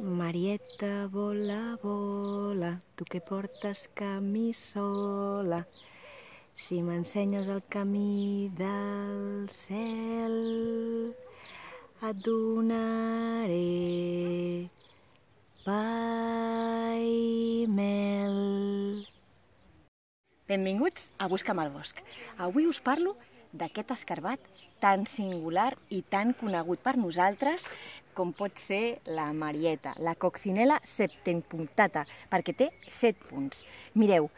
Marieta, vola, vola, tu que portes camí sola, si m'ensenyes el camí del cel, et donaré pa i mel. Benvinguts a Busca'm al bosc. Avui us parlo d'aquest escarbat tan singular i tan conegut per nosaltres com pot ser la marieta, la coccinela septempuntata, perquè té set punts. Mireu,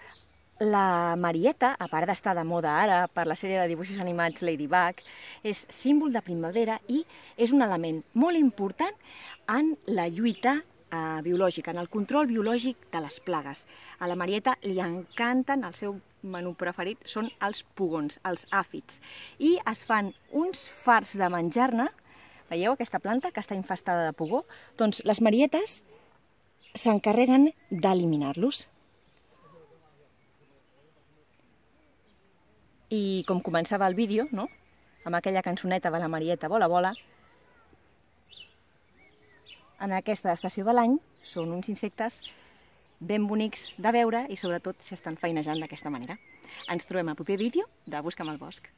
la Marieta, a part d'estar de moda ara per la sèrie de dibuixos animats Ladybug, és símbol de primavera i és un element molt important en la lluita eh, biològic, en el control biològic de les plagues. A la Marieta li encanten, el seu menú preferit són els pugons, els àfids, i es fan uns farts de menjar-ne, veieu aquesta planta que està infestada de pugó? Doncs les marietes s'encarreguen d'eliminar-los. I com començava el vídeo, no? amb aquella cançoneta de la Marieta Bola Bola, en aquesta estació de l'any són uns insectes ben bonics de veure i sobretot si estan feinejant d'aquesta manera. Ens trobem al proper vídeo de Busca'm al bosc.